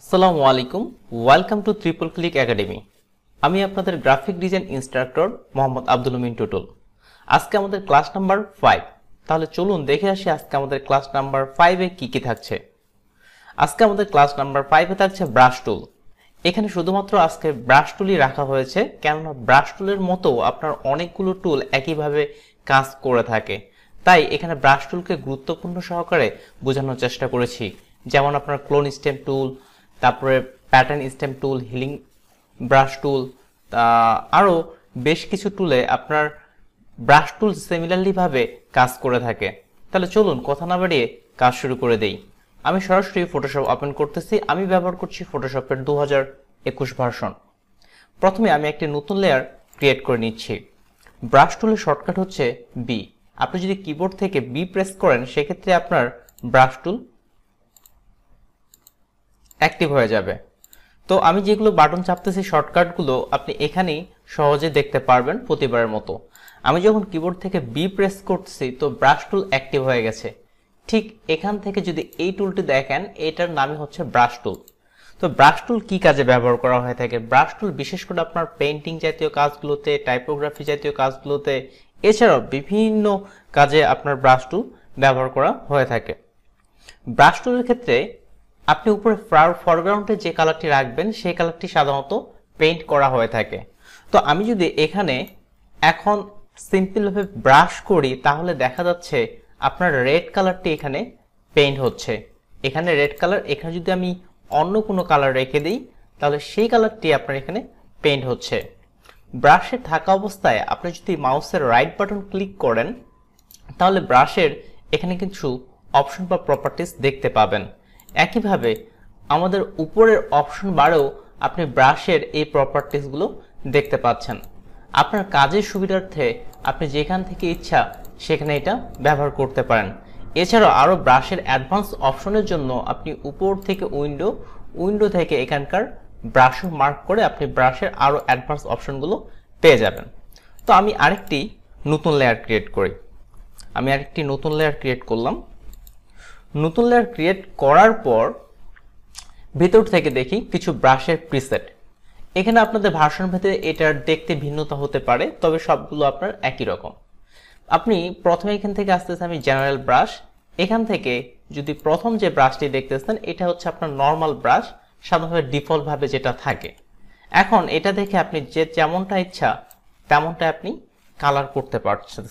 আসসালামু আলাইকুম welcome to triple click academy আমি আপনাদের graphic design instructor Mohammad Abdul Min Tutul আজকে আমাদের ক্লাস নাম্বার ফাইভ তাহলে চলুন দেখে আসি আজকে আমাদের ক্লাস নাম্বার ফাইভে কি কি থাকছে আজকে আমাদের ক্লাস নাম্বার ফাইভে থাকছে ব্রাশ টুল এখানে শুধুমাত্র আজকে ব্রাশ টুলই রাখা হয়েছে কেননা ব্রাশ টুলের মতো আপনার অনেকগুলো টুল একইভাবে কাজ করে থাকে তাই এখানে ব্রাশ টুলকে গুরুত্বপূর্ণ সহকারে বোঝানোর চেষ্টা করেছি যেমন আপনার ক্লোন স্টেম টুল তারপরে pattern stamp tool healing brush tool আরও বেশ কিছু টুলে আপনার ব্রাশ টুল সিমিলারলিভাবে কাজ করে থাকে তাহলে চলুন কথা না বাড়িয়ে কাজ শুরু করে দেই আমি সরাসরি ফটোশপ ওপেন করতেছি আমি ব্যবহার করছি ফটোশপের দু হাজার একুশ ভার্সন প্রথমে আমি একটি নতুন লেয়ার ক্রিয়েট করে নিচ্ছি ব্রাশ টুলের শর্টকাট হচ্ছে বি আপনি যদি কিবোর্ড থেকে বি প্রেস করেন সেক্ষেত্রে আপনার ব্রাশ টুল অ্যাক্টিভ হয়ে যাবে তো আমি যেগুলো বাটন চাপতেছি শর্টকাটগুলো আপনি এখানেই সহজে দেখতে পারবেন প্রতিবারের মতো আমি যখন কিবোর্ড থেকে বি প্রেস করছি তো ব্রাশ টুল অ্যাক্টিভ হয়ে গেছে ঠিক এখান থেকে যদি এই টুলটি দেখেন এটার নামই হচ্ছে ব্রাশ টুল তো ব্রাশ টুল কী কাজে ব্যবহার করা হয়ে থাকে ব্রাশ টুল বিশেষ করে আপনার পেন্টিং জাতীয় কাজগুলোতে টাইপোগ্রাফি জাতীয় কাজগুলোতে এছাড়াও বিভিন্ন কাজে আপনার ব্রাশ টুল ব্যবহার করা হয়ে থাকে ব্রাশ টুলের ক্ষেত্রে আপনি উপরে ফরগ্রাউন্ডে যে কালারটি রাখবেন সেই কালারটি সাধারণত পেইন্ট করা হয়ে থাকে তো আমি যদি এখানে এখন সিম্পলভাবে ব্রাশ করি তাহলে দেখা যাচ্ছে আপনার রেড কালারটি এখানে পেইন্ট হচ্ছে এখানে রেড কালার এখানে যদি আমি অন্য কোনো কালার রেখে দিই তাহলে সেই কালারটি আপনার এখানে পেইন্ট হচ্ছে ব্রাশে থাকা অবস্থায় আপনি যদি মাউসের রাইট বাটন ক্লিক করেন তাহলে ব্রাশের এখানে কিছু অপশন বা প্রপার্টিস দেখতে পাবেন একইভাবে আমাদের উপরের অপশন বারেও আপনি ব্রাশের এই প্রপার্টিসগুলো দেখতে পাচ্ছেন আপনার কাজের সুবিধার্থে আপনি যেখান থেকে ইচ্ছা সেখানে এটা ব্যবহার করতে পারেন এছাড়াও আরও ব্রাশের অ্যাডভান্স অপশনের জন্য আপনি উপর থেকে উইন্ডো উইন্ডো থেকে এখানকার ব্রাশও মার্ক করে আপনি ব্রাশের আরও অ্যাডভান্স অপশনগুলো পেয়ে যাবেন তো আমি আরেকটি নতুন লেয়ার ক্রিয়েট করি আমি আরেকটি নতুন লেয়ার ক্রিয়েট করলাম নতুন লেয়ার ক্রিয়েট করার পর ভেতর থেকে দেখি কিছু ব্রাশের প্রিসেট এখানে আপনাদের ভার্সন ভেতরে এটার দেখতে ভিন্নতা হতে পারে তবে সবগুলো আপনার একই রকম আপনি প্রথমে এখান থেকে আসতে আমি জেনারেল ব্রাশ এখান থেকে যদি প্রথম যে ব্রাশটি দেখতেছেন এটা হচ্ছে আপনার নর্মাল ব্রাশ সাধারণভাবে ডিফল্টভাবে যেটা থাকে এখন এটা দেখে আপনি যে যেমনটা ইচ্ছা তেমনটা আপনি কালার করতে পারছেন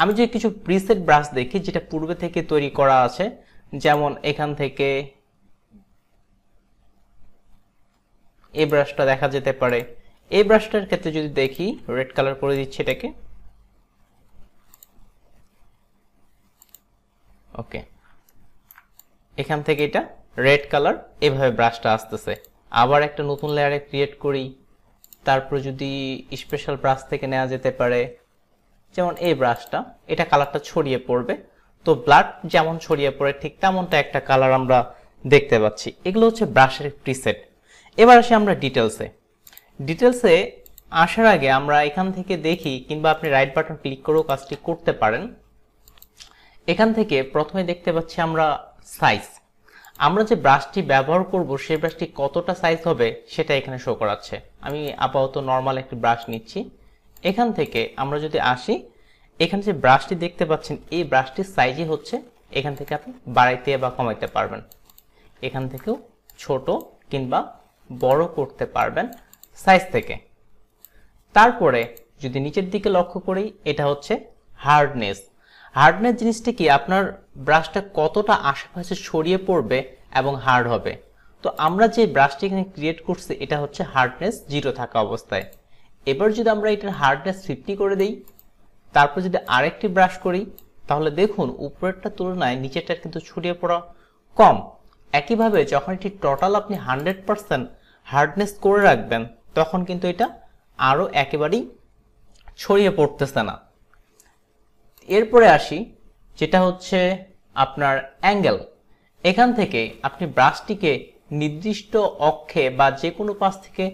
আমি যদি কিছু প্রিসেট ব্রাশ দেখি যেটা পূর্বে থেকে তৈরি করা আছে যেমন এখান থেকে এই ব্রাশটা দেখা যেতে পারে এই ব্রাশটার ক্ষেত্রে যদি দেখি রেড কালার করে দিচ্ছি এটাকে ওকে এখান থেকে এটা রেড কালার এভাবে ব্রাশটা আসতেছে আবার একটা নতুন লেয়ারে ক্রিয়েট করি তারপর যদি স্পেশাল ব্রাশ থেকে নেওয়া যেতে পারে যেমন এই ব্রাশটা এটা কালারটা ছড়িয়ে পড়বে তো ব্লাড যেমন ছড়িয়ে পড়ে ঠিক তেমনটা একটা কালার আমরা দেখতে পাচ্ছি এগুলো হচ্ছে ব্রাশের প্রিসেট এবার আসি আমরা ডিটেলসে ডিটেলসে আসার আগে আমরা এখান থেকে দেখি কিংবা আপনি রাইট বাটন ক্লিক করেও কাজটি করতে পারেন এখান থেকে প্রথমে দেখতে পাচ্ছি আমরা সাইজ আমরা যে ব্রাশটি ব্যবহার করব সেই ব্রাশটি কতটা সাইজ হবে সেটা এখানে শো করাচ্ছে আমি আপাতত নর্মাল একটি ব্রাশ নিচ্ছি এখান থেকে আমরা যদি আসি এখানে যে ব্রাশটি দেখতে পাচ্ছেন এই ব্রাশটির সাইজই হচ্ছে এখান থেকে আপনি বাড়াইতে বা কমাইতে পারবেন এখান থেকেও ছোট কিংবা বড় করতে পারবেন সাইজ থেকে তারপরে যদি নিচের দিকে লক্ষ্য করি এটা হচ্ছে হার্ডনেস হার্ডনেস জিনিসটি কি আপনার ব্রাশটা কতটা আশেপাশে ছড়িয়ে পড়বে এবং হার্ড হবে তো আমরা যে ব্রাশটি এখানে ক্রিয়েট করছি এটা হচ্ছে হার্ডনেস জিরো থাকা অবস্থায় এবার যদি আমরা এটার হার্ডনেস ফিফটি করে দেই তারপর যদি আরেকটি ব্রাশ করি তাহলে দেখুন উপরেরটার তুলনায় নিচেরটার কিন্তু ছড়িয়ে পড়া কম একইভাবে যখন এটি টোটাল আপনি হান্ড্রেড পারসেন্ট হার্ডনেস করে রাখবেন তখন কিন্তু এটা আরও একেবারেই ছড়িয়ে পড়তেছে না এরপরে আসি যেটা হচ্ছে আপনার অ্যাঙ্গেল এখান থেকে আপনি ব্রাশটিকে নির্দিষ্ট অক্ষে বা যে কোনো পাশ থেকে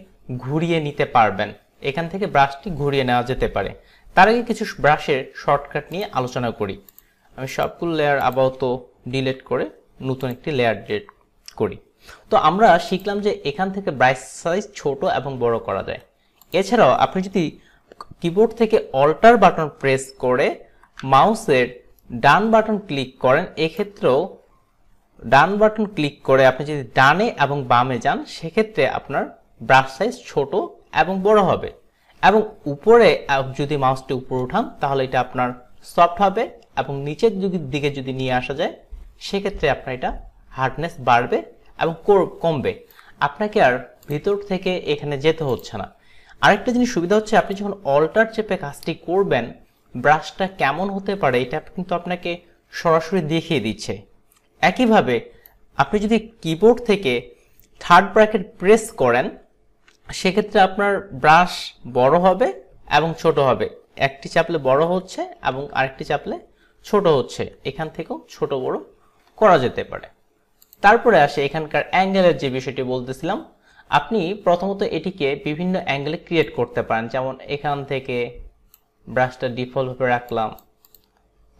ঘুরিয়ে নিতে পারবেন এখান থেকে ব্রাশটি ঘুরিয়ে নেওয়া যেতে পারে তার আগে কিছু ব্রাশের শর্টকাট নিয়ে আলোচনা করি আমি সবগুলো লেয়ার আপাতত ডিলেট করে নতুন একটি লেয়ার ডিলেট করি তো আমরা শিখলাম যে এখান থেকে ব্রাশ সাইজ ছোট এবং বড় করা যায় এছাড়াও আপনি যদি কিবোর্ড থেকে অল্টার বাটন প্রেস করে মাউসের ডান বাটন ক্লিক করেন এক্ষেত্রেও ডান বাটন ক্লিক করে আপনি যদি ডানে এবং বামে যান সেক্ষেত্রে আপনার ব্রাশ সাইজ ছোট এবং বড় হবে এবং উপরে যদি মাউসটি উপরে উঠান তাহলে এটা আপনার সফট হবে এবং নিচের দিকে যদি নিয়ে আসা যায় সেক্ষেত্রে আপনার এটা হার্ডনেস বাড়বে এবং কমবে আপনাকে আর ভিতর থেকে এখানে যেতে হচ্ছে না আরেকটা জিনিস সুবিধা হচ্ছে আপনি যখন অল্টার চেপে কাজটি করবেন ব্রাশটা কেমন হতে পারে এটা কিন্তু আপনাকে সরাসরি দেখিয়ে দিচ্ছে একইভাবে আপনি যদি কিবোর্ড থেকে থার্ড ব্র্যাকেট প্রেস করেন সেক্ষেত্রে আপনার ব্রাশ বড় হবে এবং ছোট হবে একটি চাপলে বড় হচ্ছে এবং আরেকটি চাপলে ছোট হচ্ছে এখান থেকেও ছোট বড় করা যেতে পারে তারপরে আসে এখানকার অ্যাঙ্গেলের যে বিষয়টি বলতেছিলাম আপনি প্রথমত এটিকে বিভিন্ন অ্যাঙ্গেলে ক্রিয়েট করতে পারেন যেমন এখান থেকে ব্রাশটা ডিফল্টভাবে রাখলাম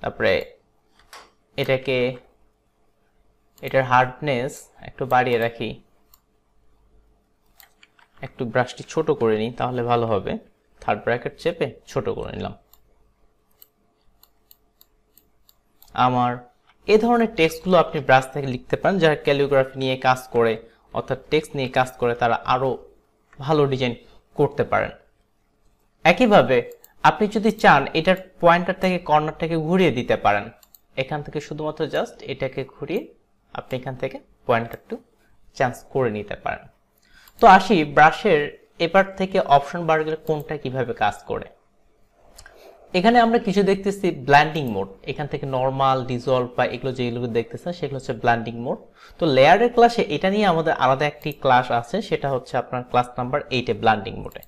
তারপরে এটাকে এটার হার্ডনেস একটু বাড়িয়ে রাখি একটু ব্রাশটি ছোট করে নিই তাহলে ভালো হবে থার্ড ব্র্যাকেট চেপে ছোট করে নিলাম আমার এ ধরনের টেক্সটগুলো আপনি ব্রাশ থেকে লিখতে পারেন যারা ক্যালিওগ্রাফি নিয়ে কাজ করে অর্থাৎ টেক্সট নিয়ে কাজ করে তারা আরও ভালো ডিজাইন করতে পারেন একইভাবে আপনি যদি চান এটার পয়েন্টার থেকে কর্নারটাকে ঘুরিয়ে দিতে পারেন এখান থেকে শুধুমাত্র জাস্ট এটাকে ঘুরিয়ে আপনি এখান থেকে পয়েন্টারটু চেঞ্জ করে নিতে পারেন তো আসি ব্রাশের এপার থেকে অপশন বার গেলে কোনটা কিভাবে কাজ করে এখানে আমরা কিছু দেখতেছি ব্ল্যান্ডিং মোড এখান থেকে নর্মাল ডিজলভ বা এগুলো যেগুলো দেখতেছেন সেগুলো হচ্ছে ব্ল্যান্ডিং মোড তো লেয়ারের ক্লাসে এটা নিয়ে আমাদের আলাদা একটি ক্লাস আছে সেটা হচ্ছে আপনার ক্লাস নাম্বার এইটে ব্ল্যান্ডিং মোডে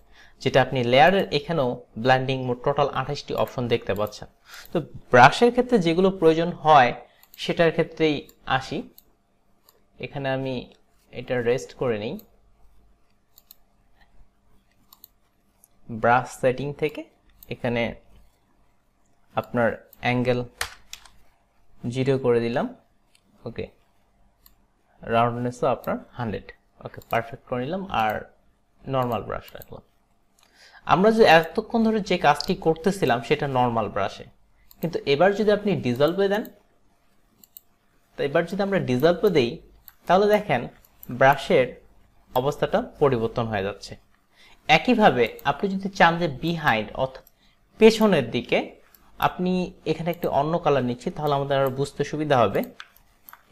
যেটা আপনি লেয়ারের এখানেও ব্ল্যান্ডিং মোড টোটাল আঠাশটি অপশন দেখতে পাচ্ছেন তো ব্রাশের ক্ষেত্রে যেগুলো প্রয়োজন হয় সেটার ক্ষেত্রেই আসি এখানে আমি এটা রেস্ট করে নিই ব্রাশ সেটিং থেকে এখানে আপনার অ্যাঙ্গেল জিরো করে দিলাম ওকে রাউন্ডনেসও আপনার হান্ড্রেড ওকে পারফেক্ট করে নিলাম আর নর্মাল ব্রাশ রাখলাম আমরা যে এতক্ষণ ধরে যে কাজটি করতেছিলাম সেটা নর্মাল ব্রাশে কিন্তু এবার যদি আপনি ডিজলভে দেন তো এবার যদি আমরা ডিজলভে দিই তাহলে দেখেন ব্রাশের অবস্থাটা পরিবর্তন হয়ে যাচ্ছে একইভাবে আপনি যদি চান যে বিহাইন্ড অর্থাৎ পেছনের দিকে আপনি এখানে একটি অন্য কালার নিচ্ছি তাহলে আমাদের আরও বুঝতে সুবিধা হবে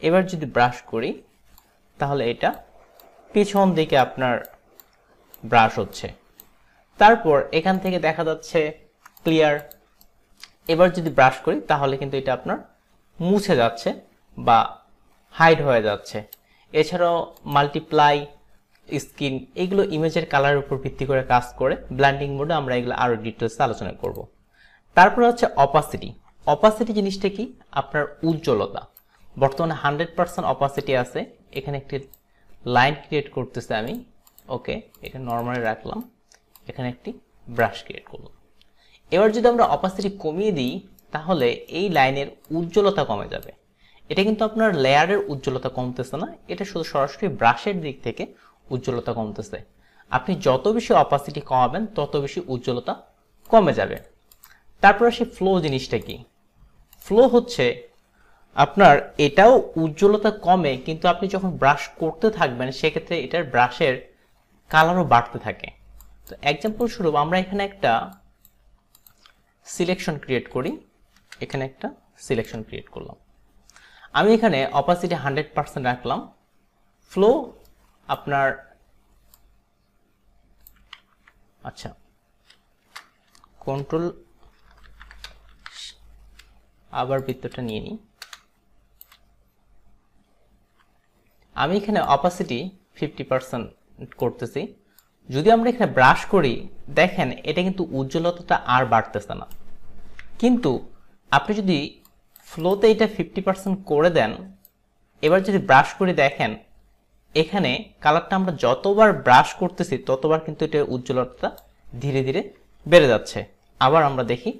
এবার যদি ব্রাশ করি তাহলে এটা পেছন দিকে আপনার ব্রাশ হচ্ছে তারপর এখান থেকে দেখা যাচ্ছে ক্লিয়ার এবার যদি ব্রাশ করি তাহলে কিন্তু এটা আপনার মুছে যাচ্ছে বা হাইড হয়ে যাচ্ছে এছাড়াও মাল্টিপ্লাই স্কিন এগুলো ইমেজের কালারের উপর ভিত্তি করে কাজ করে ব্ল্যান্ডিং মোডে আমরা এগুলো আরও ডিটেলসে আলোচনা করব তারপরে হচ্ছে অপাসিটি অপাসিটি জিনিসটা কি আপনার উজ্জ্বলতা বর্তমানে হান্ড্রেড পার্সেন্ট অপাসিটি আছে এখানে একটি লাইন ক্রিয়েট করতেছে আমি ওকে এটা নর্মালি রাখলাম এখানে একটি ব্রাশ ক্রিয়েট করলাম এবার যদি আমরা অপাসিটি কমিয়ে দিই তাহলে এই লাইনের উজ্জ্বলতা কমে যাবে এটা কিন্তু আপনার লেয়ারের উজ্জ্বলতা কমতেছে না এটা শুধু সরাসরি ব্রাশের দিক থেকে উজ্জ্বলতা কমতেছে আপনি যত বেশি অপাসিটি কমাবেন তত বেশি উজ্জ্বলতা কমে যাবে তারপর আসি ফ্লো জিনিসটা কি ফ্লো হচ্ছে আপনার এটাও উজ্জ্বলতা কমে কিন্তু আপনি যখন ব্রাশ করতে থাকবেন সেক্ষেত্রে এটার ব্রাশের কালারও বাড়তে থাকে তো এক্সাম্পল স্বরূপ আমরা এখানে একটা সিলেকশন ক্রিয়েট করি এখানে একটা সিলেকশন ক্রিয়েট করলাম আমি এখানে অপাসিটি হান্ড্রেড পার্সেন্ট রাখলাম ফ্লো আপনার আচ্ছা কন্ট্রোল আবার বৃত্তটা নিয়ে নিই আমি এখানে অপাসিটি ফিফটি পার্সেন্ট করতেছি যদি আমরা এখানে ব্রাশ করি দেখেন এটা কিন্তু উজ্জ্বলতাটা আর বাড়তেছে না কিন্তু আপনি যদি ফ্লোতে এটা ফিফটি পার্সেন্ট করে দেন এবার যদি ব্রাশ করে দেখেন এখানে কালারটা আমরা যতবার ব্রাশ করতেছি ততবার কিন্তু এটার উজ্জ্বলতা ধীরে ধীরে বেড়ে যাচ্ছে আবার আমরা দেখি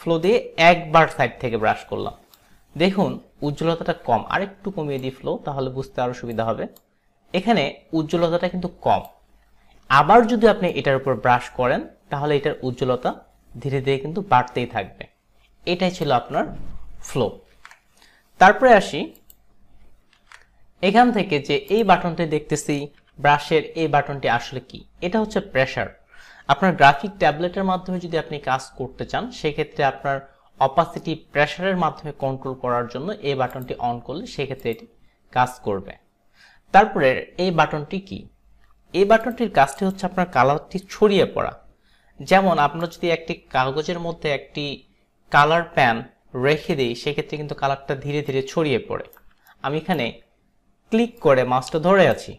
ফ্লো দিয়ে একবার সাইড থেকে ব্রাশ করলাম দেখুন উজ্জ্বলতাটা কম আরেকটু কমিয়ে দিই ফ্লো তাহলে বুঝতে আরও সুবিধা হবে এখানে উজ্জ্বলতাটা কিন্তু কম আবার যদি আপনি এটার উপর ব্রাশ করেন তাহলে এটার উজ্জ্বলতা ধীরে ধীরে কিন্তু বাড়তেই থাকবে এটাই ছিল আপনার ফ্লো তারপরে আসি এখান থেকে যে এই বাটনটি দেখতেছি ব্রাশের এই বাটনটি আসলে কি এটা হচ্ছে প্রেশার আপনার গ্রাফিক ট্যাবলেটের মাধ্যমে যদি আপনি কাজ করতে চান সেক্ষেত্রে আপনার অপাসিটি প্রেশারের মাধ্যমে কন্ট্রোল করার জন্য এই বাটনটি অন করলে সেক্ষেত্রে এটি কাজ করবে তারপরে এই বাটনটি কি এই বাটনটির কাজটি হচ্ছে আপনার কালারটি ছড়িয়ে পড়া যেমন আপনার যদি একটি কাগজের মধ্যে একটি কালার প্যান রেখে দিই সেক্ষেত্রে কিন্তু কালারটা ধীরে ধীরে ছড়িয়ে পড়ে আমি এখানে ক্লিক করে মাছটা ধরে আছি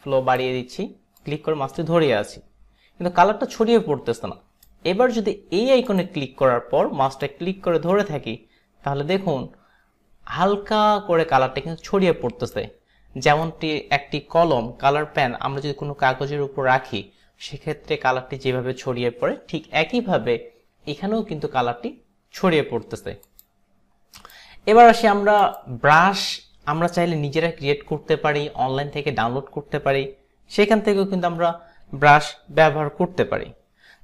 ফ্লো বাড়িয়ে দিচ্ছি ক্লিক করে মাছটি ধরে আছি কিন্তু কালারটা ছড়িয়ে পড়তেছে না এবার যদি এই আইকনে ক্লিক করার পর মাছটা ক্লিক করে ধরে থাকি তাহলে দেখুন হালকা করে কালারটা কিন্তু ছড়িয়ে পড়তেছে যেমনটি একটি কলম কালার প্যান আমরা যদি কোনো কাগজের উপর রাখি সেক্ষেত্রে কালারটি যেভাবে ছড়িয়ে পড়ে ঠিক একইভাবে এখানেও কিন্তু কালারটি ছড়িয়ে পড়তেছে এবার আসি আমরা ব্রাশ আমরা চাইলে নিজেরা ক্রিয়েট করতে পারি অনলাইন থেকে ডাউনলোড করতে পারি সেখান থেকেও কিন্তু আমরা ব্রাশ ব্যবহার করতে পারি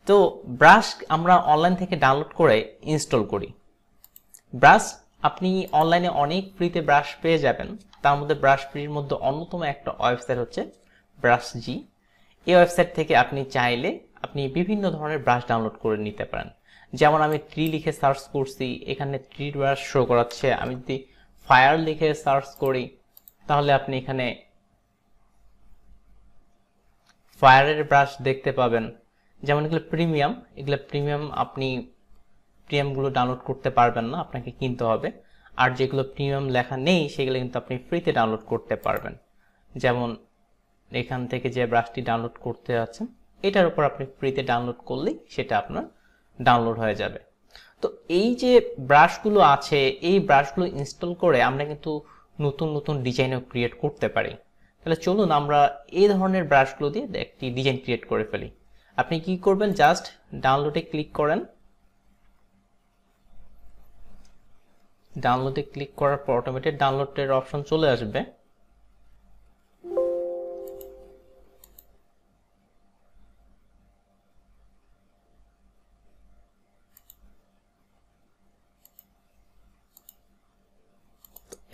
তো ব্রাশ আমরা অনলাইন থেকে ডাউনলোড করে ইনস্টল করি ব্রাশ আপনি অনলাইনে অনেক ফ্রিতে ব্রাশ পেয়ে যাবেন তার মধ্যে ব্রাশ ফ্রির মধ্যে অন্যতম একটা ওয়েবসাইট হচ্ছে ব্রাশ জি এই ওয়েবসাইট থেকে আপনি চাইলে আপনি বিভিন্ন ধরনের ব্রাশ ডাউনলোড করে নিতে পারেন যেমন আমি ট্রি লিখে সার্চ করছি এখানে ট্রি ব্রাশ শো করাচ্ছে আমি যদি ফায়ার লিখে সার্চ করি তাহলে আপনি এখানে ফায়ারের ব্রাশ দেখতে পাবেন যেমন এগুলো প্রিমিয়াম এগুলো প্রিমিয়াম আপনি প্রিমিয়ামগুলো ডাউনলোড করতে পারবেন না আপনাকে কিনতে হবে আর যেগুলো প্রিমিয়াম লেখা নেই সেগুলো কিন্তু আপনি ফ্রিতে ডাউনলোড করতে পারবেন যেমন এখান থেকে যে ব্রাশটি ডাউনলোড করতে আছেন এটার উপর আপনি ফ্রিতে ডাউনলোড করলেই সেটা আপনার ডাউনলোড হয়ে যাবে তো এই যে ব্রাশগুলো আছে এই ব্রাশগুলো ইনস্টল করে আমরা কিন্তু নতুন নতুন ডিজাইনও ক্রিয়েট করতে পারি তাহলে চলুন আমরা এই ধরনের ব্রাশগুলো দিয়ে একটি ডিজাইন ক্রিয়েট করে ফেলি আপনি কি করবেন জাস্ট ডাউনলোডে ক্লিক করেন ডাউনলোডে ক্লিক করার পর অটোমেটিক ডাউনলোডের অপশন চলে আসবে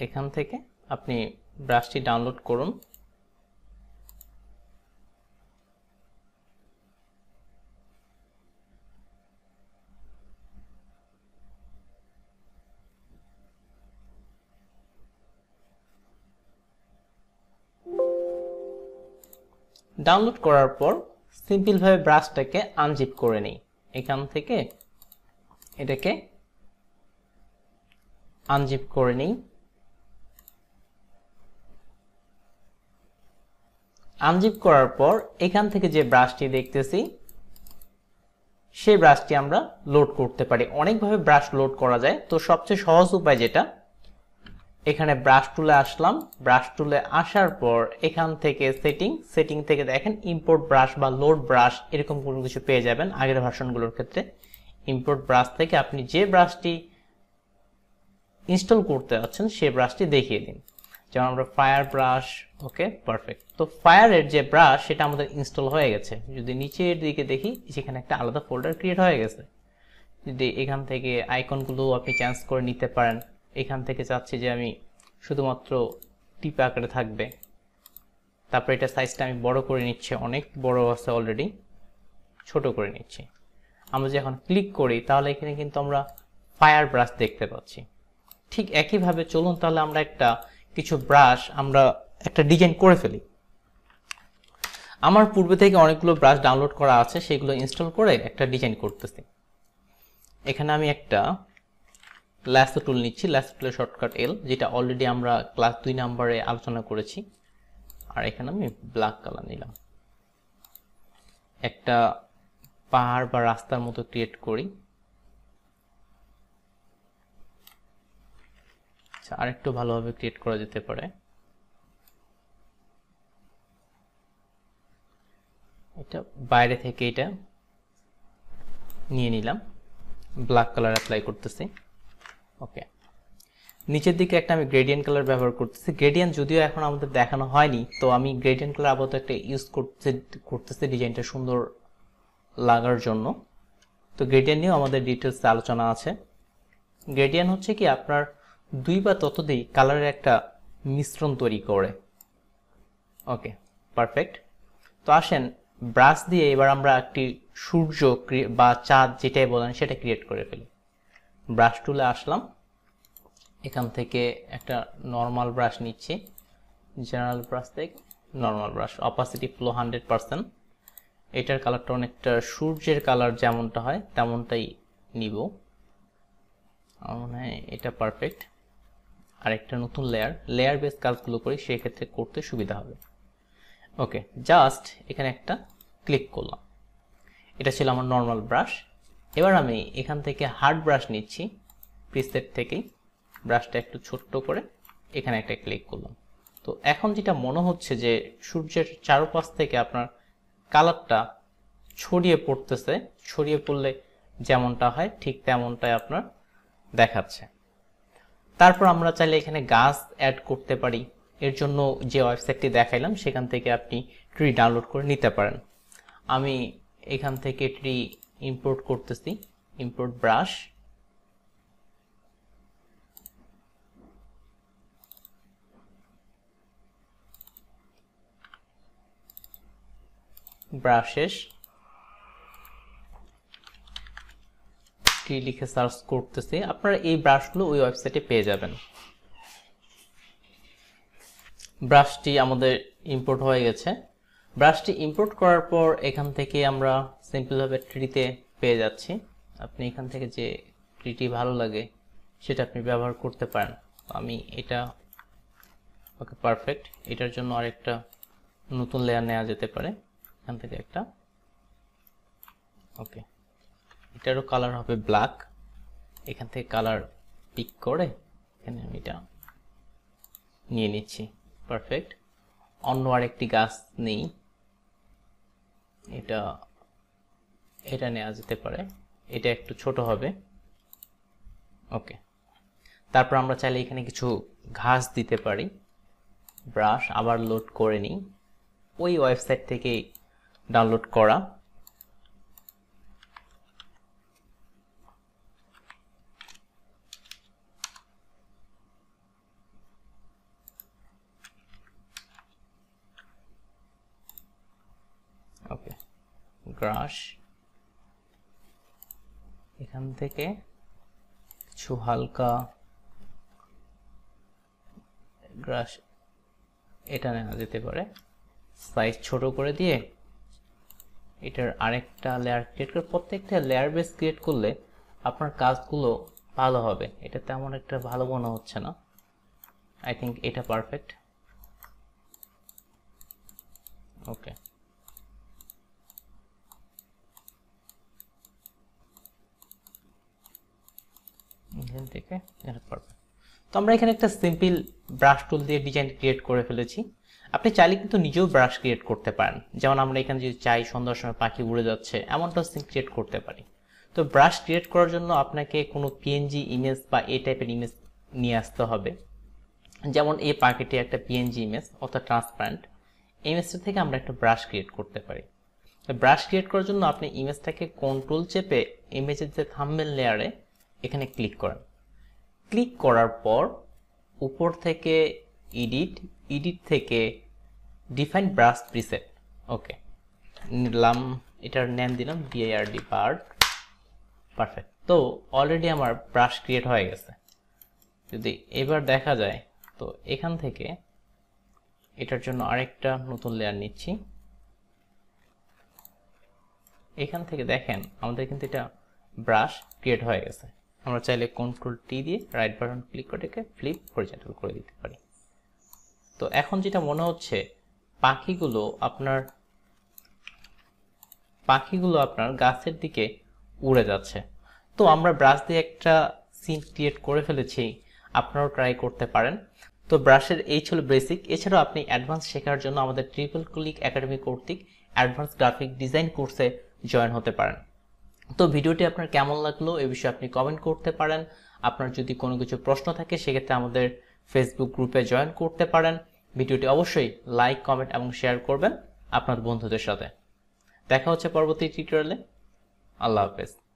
এখান থেকে আপনি ব্রাশটি ডাউনলোড করুন ডাউনলোড করার পর সিম্পলভাবে ব্রাশটাকে আনজিপ করে নিই এখান থেকে এটাকে আনজিপ করে নিই আনজিপ করার পর এখান থেকে যে ব্রাশটি দেখতেছি সেই ব্রাশটি আমরা লোড করতে পারি অনেকভাবে ব্রাশ লোড করা যায় তো সবচেয়ে সহজ উপায় যেটা এখানে ব্রাশ টুলে আসলাম ব্রাশ টুলে আসার পর এখান থেকে সেটিং সেটিং থেকে দেখেন ইম্পোর্ট ব্রাশ বা লোড ব্রাশ এরকম কোনো কিছু পেয়ে যাবেন আগের ভার্সনগুলোর ক্ষেত্রে ইম্পোর্ট ব্রাশ থেকে আপনি যে ব্রাশটি ইনস্টল করতে যাচ্ছেন সেই ব্রাশটি দেখিয়ে দিন যেমন আমরা ফায়ার ব্রাশ ওকে পারফেক্ট তো ফায়ারের যে ব্রাশ সেটা আমাদের ইনস্টল হয়ে গেছে যদি নিচের দিকে দেখি সেখানে একটা আলাদা ফোল্ডার ক্রিয়েট হয়ে গেছে যদি এখান থেকে আইকনগুলো আপনি চেঞ্জ করে নিতে পারেন এখান থেকে চাচ্ছি যে আমি শুধুমাত্র টিপ আকারে থাকবে তারপরে এটা সাইজটা আমি বড় করে নিচ্ছি অনেক বড় আছে অলরেডি ছোট করে নিচ্ছি আমরা যখন ক্লিক করি তাহলে এখানে কিন্তু আমরা ফায়ার ব্রাশ দেখতে পাচ্ছি ঠিক একইভাবে চলুন তাহলে আমরা একটা কিছু ব্রাশ আমরা একটা ডিজাইন করে ফেলি আমার পূর্বে থেকে অনেকগুলো ব্রাশ ডাউনলোড করা আছে সেগুলো ইনস্টল করে একটা ডিজাইন করতেছি এখানে আমি একটা ল্যাসো টুল নিচ্ছি ল্যাসো টুলের শর্টকাট এল যেটা অলরেডি আমরা ক্লাস দুই নাম্বারে আলোচনা করেছি আর এখানে আমি ব্ল্যাক কালার নিলাম একটা পাহাড় বা রাস্তার মতো ক্রিয়েট করি আচ্ছা আরেকটু ভালোভাবে ক্রিয়েট করা যেতে পারে এটা বাইরে থেকে এটা নিয়ে নিলাম ব্ল্যাক কালার অ্যাপ্লাই করতেছি ওকে নিচের দিকে একটা আমি গ্রেডিয়েন্ট কালার ব্যবহার করতেছি গ্রেডিয়েন্ট যদিও এখন আমাদের দেখানো হয়নি তো আমি গ্রেডিয়েন্ট কালার আপাতত একটা ইউজ করতে করতেছি ডিজাইনটা সুন্দর লাগার জন্য তো গ্রেডিয়েন্ট নিয়েও আমাদের ডিটেলস আলোচনা আছে গ্রেডিয়েন্ট হচ্ছে কি আপনার দুই বা ততদেই কালারের একটা মিশ্রণ তৈরি করে ওকে পারফেক্ট তো আসেন ব্রাশ দিয়ে এবার আমরা একটি সূর্য বা চাঁদ যেটাই বলেন সেটা ক্রিয়েট করে ফেলি ব্রাশ টুলে আসলাম এখান থেকে একটা নর্মাল ব্রাশ নিচ্ছি জেনারেল ব্রাশ থেকে normal brush opacity flow hundred percent এটার কালারটা অনেকটা সূর্যের কালার যেমনটা হয় তেমনটাই নিব আমার মনে হয় এটা পারফেক্ট আরেকটা নতুন লেয়ার লেয়ার বেস কাজগুলো করি সেক্ষেত্রে করতে সুবিধা হবে ওকে জাস্ট এখানে একটা ক্লিক করলাম এটা ছিল আমার নর্মাল ব্রাশ এবার আমি এখান থেকে হার্ড ব্রাশ নিচ্ছি প্রিসেট থেকেই ব্রাশটা একটু ছোট্ট করে এখানে একটা ক্লিক করলাম তো এখন যেটা মনে হচ্ছে যে সূর্যের চারপাশ থেকে আপনার কালারটা ছড়িয়ে পড়তেছে ছড়িয়ে পড়লে যেমনটা হয় ঠিক তেমনটাই আপনার দেখাচ্ছে তারপর আমরা চাইলে এখানে গাছ অ্যাড করতে পারি এর জন্য যে ওয়েবসাইটটি দেখাইলাম সেখান থেকে আপনি ট্রি ডাউনলোড করে নিতে পারেন আমি এখান থেকে ট্রি ইম্পোর্ট করতেছি ইম্পোর্ট ব্রাশ ব্রাশ শেষ ব্রাশটি লিখে সার্চ করতেছি আপনারা এই ব্রাশগুলো ওই ওয়েবসাইটে পেয়ে যাবেন ব্রাশটি আমাদের ইম্পোর্ট হয়ে গেছে ব্রাশটি ইম্পোর্ট করার পর এখান থেকে আমরা সিম্পলভাবে ট্রিতে পেয়ে যাচ্ছি আপনি এখান থেকে যে ট্রিটি ভালো লাগে সেটা আপনি ব্যবহার করতে পারেন আমি এটা ওকে পারফেক্ট এটার জন্য আরেকটা নতুন লেয়ার নেওয়া যেতে পারে এখান থেকে একটা ওকে এটারও কালার হবে ব্ল্যাক এখান থেকে কালার পিক করে এখানে আমি এটা নিয়ে নিচ্ছি পারফেক্ট অন্য আরেকটি গাছ নেই এটা এটা নেওয়া যেতে পারে এটা একটু ছোট হবে ওকে তারপর আমরা চাইলে এখানে কিছু ঘাস দিতে পারি ব্রাশ আবার লোড করে নিই ওই ওয়েবসাইট থেকে ডাউনলোড করা গ্রাস এখান থেকে কিছু হালকা গ্রাস এটা নেওয়া যেতে পারে সাইজ ছোট করে দিয়ে এটার আরেকটা লেয়ার ক্রিয়েট করে প্রত্যেকটা লেয়ার বেস ক্রিয়েট করলে আপনার কাজগুলো ভালো হবে এটা তেমন একটা ভালো মনে হচ্ছে না আই থিঙ্ক এটা পারফেক্ট ওকে তো আমরা এখানে একটা সিম্পল ব্রাশ টুল দিয়ে ডিজাইন ক্রিয়েট করে ফেলেছি আপনি চাইলে কিন্তু নিজেও ব্রাশ ক্রিয়েট করতে পারেন যেমন আমরা এখানে যদি চাই সুন্দর সময় পাখি উড়ে যাচ্ছে এমনটা সিন ক্রিয়েট করতে পারি তো ব্রাশ ক্রিয়েট করার জন্য আপনাকে কোনো পিএনজি ইমেজ বা এ টাইপের ইমেজ নিয়ে আসতে হবে যেমন এই পাখিটি একটা পিএনজি ইমেজ অর্থাৎ ট্রান্সপারেন্ট ইমেজটা থেকে আমরা একটা ব্রাশ ক্রিয়েট করতে পারি ব্রাশ ক্রিয়েট করার জন্য আপনি ইমেজটাকে কন্ট্রোল চেপে ইমেজের যে থাম্বেল লেয়ারে এখানে ক্লিক করেন ক্লিক করার পর উপর থেকে এডিট এডিট থেকে ডিফাইন ব্রাশ প্রিসেট ওকে নিলাম এটার নেম দিলাম ডিআইআরডি পার্ট পারফেক্ট তো অলরেডি আমার ব্রাশ ক্রিয়েট হয়ে গেছে যদি এবার দেখা যায় তো এখান থেকে এটার জন্য আরেকটা নতুন লেয়ার নিচ্ছি এখান থেকে দেখেন আমাদের কিন্তু এটা ব্রাশ ক্রিয়েট হয়ে গেছে আমরা চাইলে কন্ট্রোল টি দিয়ে রাইট বাটন ক্লিক করে এটাকে ফ্লিপ হরিজেন্টাল করে দিতে পারি তো এখন যেটা মনে হচ্ছে পাখিগুলো আপনার পাখিগুলো আপনার গাছের দিকে উড়ে যাচ্ছে তো আমরা ব্রাশ দিয়ে একটা সিন ক্রিয়েট করে ফেলেছি আপনারাও ট্রাই করতে পারেন তো ব্রাশের এই ছিল বেসিক এছাড়াও আপনি অ্যাডভান্স শেখার জন্য আমাদের ট্রিপল ক্লিক একাডেমি কর্তৃক অ্যাডভান্স গ্রাফিক ডিজাইন কোর্সে জয়েন হতে পারেন তো ভিডিওটি আপনার কেমন লাগলো এ বিষয়ে আপনি কমেন্ট করতে পারেন আপনার যদি কোনো কিছু প্রশ্ন থাকে সেক্ষেত্রে আমাদের ফেসবুক গ্রুপে জয়েন করতে পারেন ভিডিওটি অবশ্যই লাইক কমেন্ট এবং শেয়ার করবেন আপনার বন্ধুদের সাথে দেখা হচ্ছে পরবর্তী টিউটোরিয়ালে আল্লাহ হাফেজ